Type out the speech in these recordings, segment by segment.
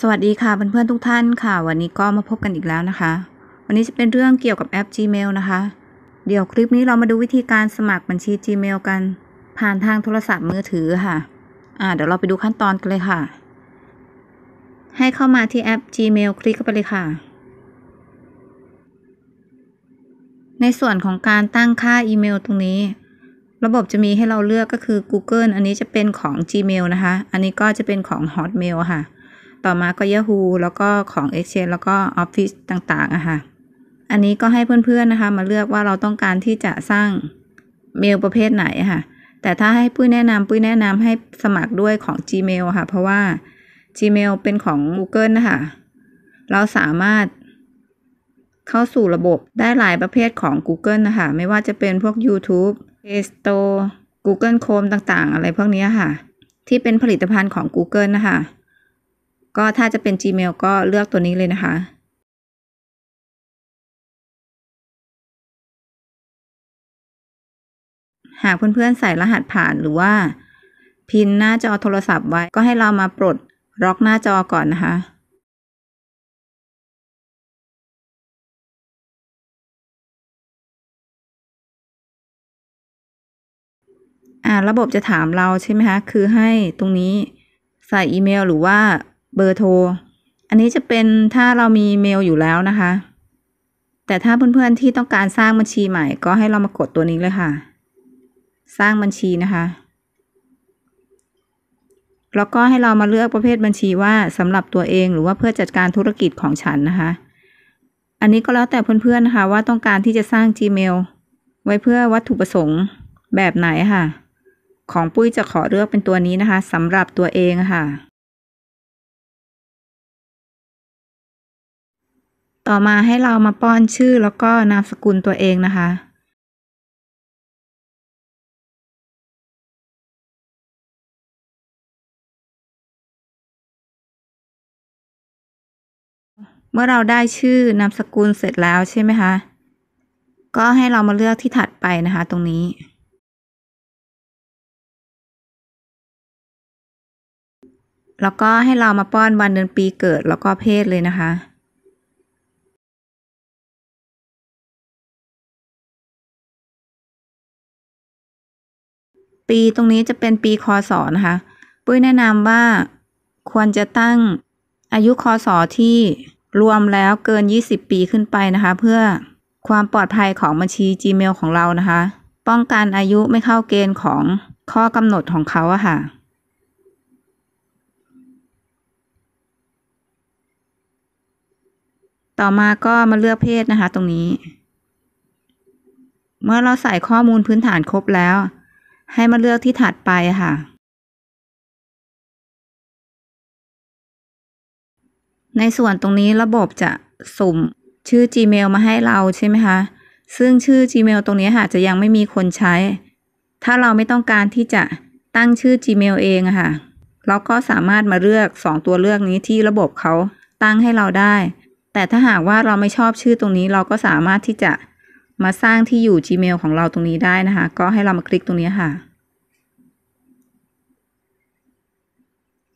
สวัสดีค่ะเพื่อนเพื่อนทุกท่าน ค่ะ วันนี้ก็มาพบกันอีกแล้วนะคะ วันนี้จะเป็นเรื่องเกี่ยวกับแอป Gmail นะคะ เดี๋ยวคลิปนี้เรามาดูวิธีการสมัครบัญชี Gmail กัน ผ่านทางโทรศัพท์มือถือค่ะ อ่าเดี๋ยวเราไปดูขั้นตอนกันเลยค่ะ ให้เข้ามาที่แอป Gmail คลิกเข้าไปเลยค่ะ ในส่วนของการตั้งค่าอีเมลตรงนี้ ระบบจะมีให้เราเลือกก็คือ Google อันนี้จะเป็นของ Gmail นะคะ อันนี้ก็จะเป็นของ Hotmail ค่ะต่อมาก็ Yahoo แล้วก็ของ Exchange แล้วก็ Office ต่างๆอะค่ะอันนี้ก็ให้เพื่อน ๆ นะคะ มาเลือกว่าเราต้องการที่จะสร้างเมลประเภทไหนค่ะแต่ถ้าให้ปุ้ยแนะนำปุ้ยแนะนำให้สมัครด้วยของ Gmail ค่ะ เพราะว่า Gmail เป็นของ Google นะคะเราสามารถเข้าสู่ระบบได้หลายประเภทของ Google นะคะ ไม่ว่าจะเป็นพวก YouTube Play Store Google Chrome ต่าง ๆ อะไรพวกนี้ค่ะ ที่เป็นผลิตภัณฑ์ของ Google นะคะก็ถ้าจะเป็น Gmail ก็เลือกตัวนี้เลยนะคะ หากเพื่อนๆใส่รหัสผ่านหรือว่า พินหน้าจอโทรศัพท์ไว้ก็ให้เรามาปลดล็อกหน้าจอก่อนนะคะ อ่าระบบจะถามเราใช่ไหมคะ คือให้ตรงนี้ใส่อีเมลหรือว่าเบอร์โทรอันนี้จะเป็นถ้าเรามีเมลอยู่แล้วนะคะ แต่ถ้าเพื่อนๆที่ต้องการสร้างบัญชีใหม่ ก็ให้เรามากดตัวนี้เลยค่ะ สร้างบัญชีนะคะ แล้วก็ให้เรามาเลือกประเภทบัญชีว่าสำหรับตัวเองหรือว่าเพื่อจัดการธุรกิจของฉันนะคะ อันนี้ก็แล้วแต่เพื่อนๆนะคะ ว่าต้องการที่จะสร้าง Gmail ไว้เพื่อวัตถุประสงค์แบบไหนค่ะ ของปุ้ยจะขอเลือกเป็นตัวนี้นะคะสำหรับตัวเองค่ะต่อมาให้เรามาป้อนชื่อแล้วก็นามสกุลตัวเองนะคะ เมื่อเราได้ชื่อนามสกุลเสร็จแล้วใช่ไหมคะก็ให้เรามาเลือกที่ถัดไปนะคะตรงนี้แล้วก็ให้เรามาป้อนวันเดือนปีเกิดแล้วก็เพศเลยนะคะปีตรงนี้จะเป็นปีคศนะคะปุ้ยแนะนำว่าควรจะตั้งอายุคศที่รวมแล้วเกิน 20 ปีขึ้นไปนะคะ เพื่อความปลอดภัยของบัญชี Gmail ของเรานะคะ ป้องกันอายุไม่เข้าเกณฑ์ของข้อกำหนดของเขาอะค่ะ ต่อมาก็มาเลือกเพศนะคะตรงนี้ เมื่อเราใส่ข้อมูลพื้นฐานครบแล้วให้มาเลือกที่ถัดไปค่ะ ในส่วนตรงนี้ระบบจะสุ่ม ชื่อ Gmail มาให้เราใช่ไหมคะ ซึ่งชื่อ Gmail ตรงนี้ค่ะจะยังไม่มีคนใช้ ถ้าเราไม่ต้องการที่จะตั้งชื่อ Gmail เองค่ะ เราก็สามารถมาเลือก2ตัวเลือกนี้ที่ระบบเขาตั้งให้เราได้ แต่ถ้าหากว่าเราไม่ชอบชื่อตรงนี้เราก็สามารถที่จะมาสร้างที่อยู่ Gmail ของเราตรงนี้ได้นะคะ ก็ให้เรามาคลิกตรงนี้ค่ะ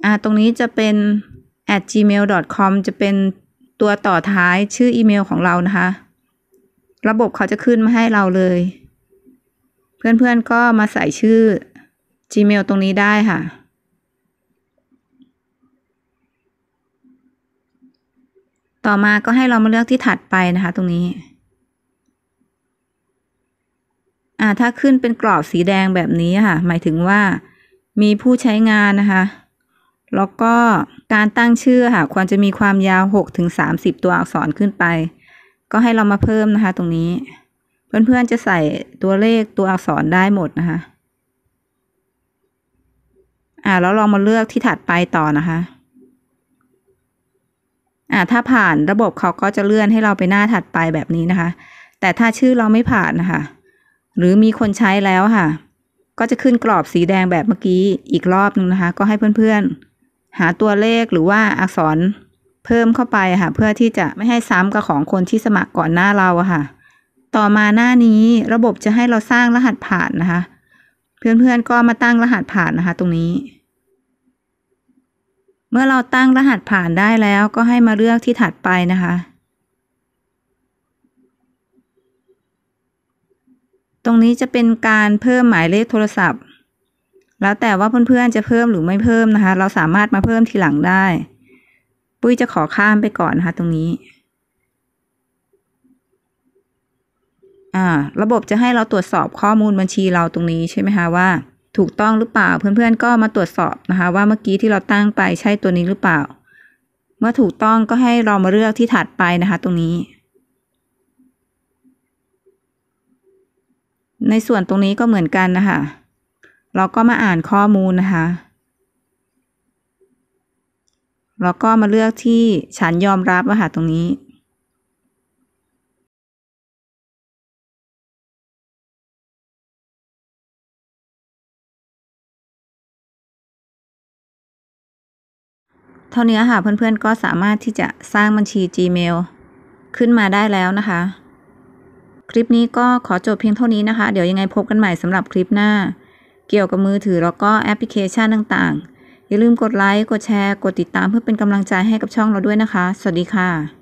อ่าตรงนี้จะเป็น at gmail.com จะเป็นตัวต่อท้ายชื่ออีเมลของเรานะคะ ระบบเขาจะขึ้นมาให้เราเลย เพื่อนๆก็มาใส่ชื่อ Gmail ตรงนี้ได้ค่ะ ต่อมาก็ให้เรามาเลือกที่ถัดไปนะคะ ตรงนี้าถ้าขึ้นเป็นกรอบสีแดงแบบนี้ค่ะ หมายถึงว่า มีผู้ใช้งานนะคะ แล้วก็การตั้งชื่อค่ะ ควรจะมีความยาว6ถึง30ตัวอักษรขึ้นไป ก็ให้เรามาเพิ่มนะคะ ตรงนี้ เพื่อนๆจะใส่ตัวเลขตัวอักษรได้หมดนะคะอ่าแล้วลองมาเลือกที่ถัดไปต่อนะคะอ่าถ้าผ่านระบบเขาก็จะเลื่อนให้เราไปหน้าถัดไปแบบนี้นะคะ แต่ถ้าชื่อเราไม่ผ่านนะคะหรือมีคนใช้แล้วค่ะ ก็จะขึ้นกรอบสีแดงแบบเมื่อกี้อีกรอบนึงนะคะ ก็ให้เพื่อนๆ หาตัวเลขหรือว่าอักษรเพิ่มเข้าไปค่ะ เพื่อที่จะไม่ให้ซ้ำกับของคนที่สมัครก่อนหน้าเราค่ะ ต่อมาหน้านี้ระบบจะให้เราสร้างรหัสผ่านนะคะ เพื่อนๆก็มาตั้งรหัสผ่านนะคะ ตรงนี้ เมื่อเราตั้งรหัสผ่านได้แล้ว ก็ให้มาเลือกที่ถัดไปนะคะตรงนี้จะเป็นการเพิ่มหมายเลขโทรศัพท์ แล้วแต่ว่าเพื่อนๆจะเพิ่มหรือไม่เพิ่มนะคะ เราสามารถมาเพิ่มทีหลังได้ ปุ้ยจะขอข้ามไปก่อนนะคะตรงนี้ อ่า ระบบจะให้เราตรวจสอบข้อมูลบัญชีเราตรงนี้ใช่ไหมคะว่าถูกต้องหรือเปล่า เพื่อนๆ ก็มาตรวจสอบนะคะ ว่าเมื่อกี้ที่เราตั้งไปใช่ตัวนี้หรือเปล่า เมื่อถูกต้องก็ให้เรามาเลือกที่ถัดไปนะคะ ตรงนี้ในส่วนตรงนี้ก็เหมือนกันนะคะเราก็มาอ่านข้อมูลนะคะแล้วก็มาเลือกที่ฉันยอมรับอะค่ะตรงนี้ เท่านี้ค่ะเพื่อนๆก็สามารถที่จะสร้างบัญชี Gmail ขึ้นมาได้แล้วนะคะคลิปนี้ก็ขอจบเพียงเท่านี้นะคะ เดี๋ยวยังไงพบกันใหม่สำหรับคลิปหน้า เกี่ยวกับมือถือแล้วก็แอปพลิเคชันต่างๆ อย่าลืมกดไลค์กดแชร์กดติดตามเพื่อเป็นกำลังใจให้กับช่องเราด้วยนะคะ สวัสดีค่ะ